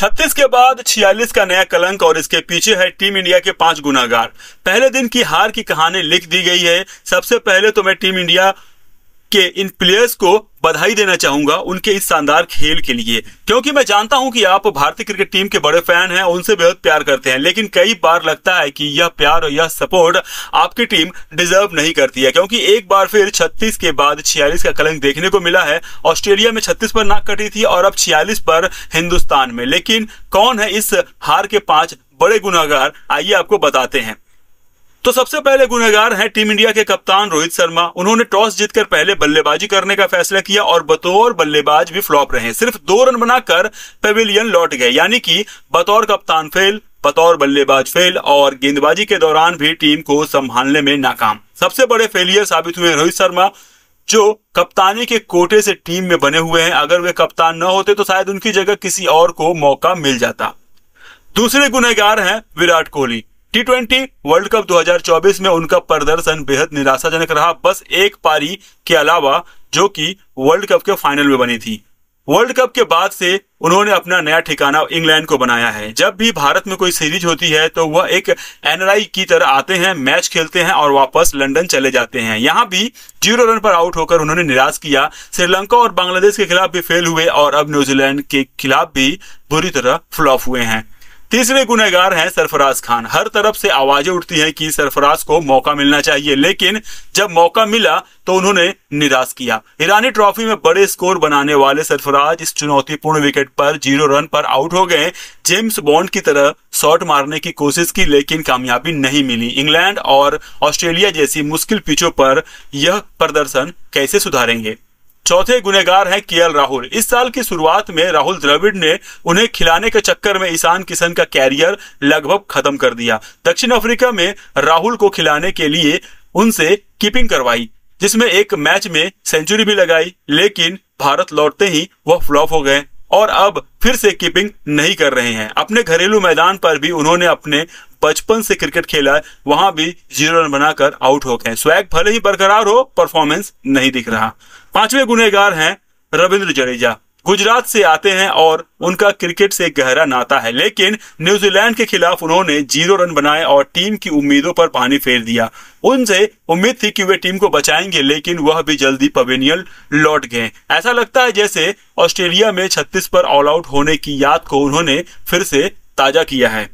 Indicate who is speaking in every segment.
Speaker 1: छत्तीस के बाद छियालीस का नया कलंक और इसके पीछे है टीम इंडिया के पांच गुनागार पहले दिन की हार की कहानी लिख दी गई है सबसे पहले तो मैं टीम इंडिया के इन प्लेयर्स को बधाई देना चाहूंगा उनके इस शानदार खेल के लिए क्योंकि मैं जानता हूं कि आप भारतीय क्रिकेट टीम के बड़े फैन हैं उनसे बेहद प्यार करते हैं लेकिन कई बार लगता है कि यह प्यार और यह सपोर्ट आपकी टीम डिजर्व नहीं करती है क्योंकि एक बार फिर 36 के बाद 46 का कलंक देखने को मिला है ऑस्ट्रेलिया में 36 पर नाक कटी थी और अब 46 पर हिंदुस्तान में लेकिन कौन है इस हार के पांच बड़े गुनागार आइए आपको बताते हैं तो सबसे पहले गुनहगार हैं टीम इंडिया के कप्तान रोहित शर्मा उन्होंने टॉस जीतकर पहले बल्लेबाजी करने का फैसला किया और बतौर बल्लेबाज भी फ्लॉप रहे सिर्फ दो रन बनाकर पेविलियन लौट गए यानी कि बतौर कप्तान फेल बतौर बल्लेबाज फेल और गेंदबाजी के दौरान भी टीम को संभालने में नाकाम सबसे बड़े फेलियर साबित हुए रोहित शर्मा जो कप्तानी के कोटे से टीम में बने हुए हैं अगर वे कप्तान न होते तो शायद उनकी जगह किसी और को मौका मिल जाता दूसरे गुनहगार हैं Virat Kohli T twenty World Cup 2024 में उनका प्रदर्शन बेहद निराशाजनक रहा बस एक पारी के अलावा जो कि वर्ल्ड कप के फाइनल में बनी थी वर्ल्ड कप के बाद से उन्होंने अपना नया ठिकाना इंग्लैंड को बनाया है जब भी भारत में कोई सीरीज होती है तो वह एक एनआरआई की तरह आते हैं मैच खेलते हैं और वापस लंदन चले जाते हैं यहाँ भी जीरो रन पर आउट होकर उन्होंने निराश किया श्रीलंका और बांग्लादेश के खिलाफ भी फेल हुए और अब न्यूजीलैंड के खिलाफ भी बुरी तरह फ्लॉप हुए हैं तीसरे गुनहगार हैं सरफराज खान हर तरफ से आवाजें उठती हैं कि सरफराज को मौका मिलना चाहिए लेकिन जब मौका मिला तो उन्होंने निराश किया ईरानी ट्रॉफी में बड़े स्कोर बनाने वाले सरफराज इस चुनौतीपूर्ण विकेट पर जीरो रन पर आउट हो गए जेम्स बॉन्ड की तरह शॉट मारने की कोशिश की लेकिन कामयाबी नहीं मिली इंग्लैंड और ऑस्ट्रेलिया जैसी मुश्किल पिचों पर यह प्रदर्शन कैसे सुधारेंगे चौथे गुनेगार हैं केएल राहुल इस साल की शुरुआत में राहुल द्रविड़ ने उन्हें खिलाने के चक्कर में ईशान किशन का कैरियर लगभग खत्म कर दिया दक्षिण अफ्रीका में राहुल को खिलाने के लिए उनसे कीपिंग करवाई जिसमें एक मैच में सेंचुरी भी लगाई लेकिन भारत लौटते ही वह फ्लॉप हो गए और अब फिर से कीपिंग नहीं कर रहे हैं अपने घरेलू मैदान पर भी उन्होंने अपने बचपन से क्रिकेट खेला है वहां भी जीरो रन बनाकर आउट हो गए स्वैग भले ही बरकरार हो परफॉर्मेंस नहीं दिख रहा पांचवें गुनेगार हैं रविंद्र जडेजा गुजरात से आते हैं और उनका क्रिकेट से गहरा नाता है लेकिन न्यूजीलैंड के खिलाफ उन्होंने जीरो रन बनाए और टीम की उम्मीदों पर पानी फेर दिया उनसे उम्मीद थी कि वे टीम को बचाएंगे लेकिन वह भी जल्दी पवेनियल लौट गए ऐसा लगता है जैसे ऑस्ट्रेलिया में छत्तीस पर ऑल आउट होने की याद को उन्होंने फिर से ताजा किया है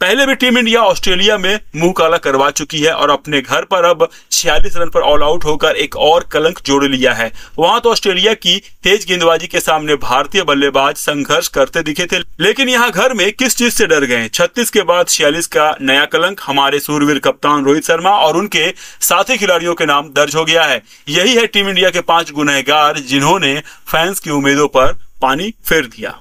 Speaker 1: पहले भी टीम इंडिया ऑस्ट्रेलिया में मुंह काला करवा चुकी है और अपने घर पर अब छियालीस रन पर ऑल आउट होकर एक और कलंक जोड़ लिया है वहां तो ऑस्ट्रेलिया की तेज गेंदबाजी के सामने भारतीय बल्लेबाज संघर्ष करते दिखे थे लेकिन यहाँ घर में किस चीज से डर गए छत्तीस के बाद छियालीस का नया कलंक हमारे सूरवीर कप्तान रोहित शर्मा और उनके साथी खिलाड़ियों के नाम दर्ज हो गया है यही है टीम इंडिया के पांच गुनहगार जिन्होंने फैंस की उम्मीदों पर पानी फेर दिया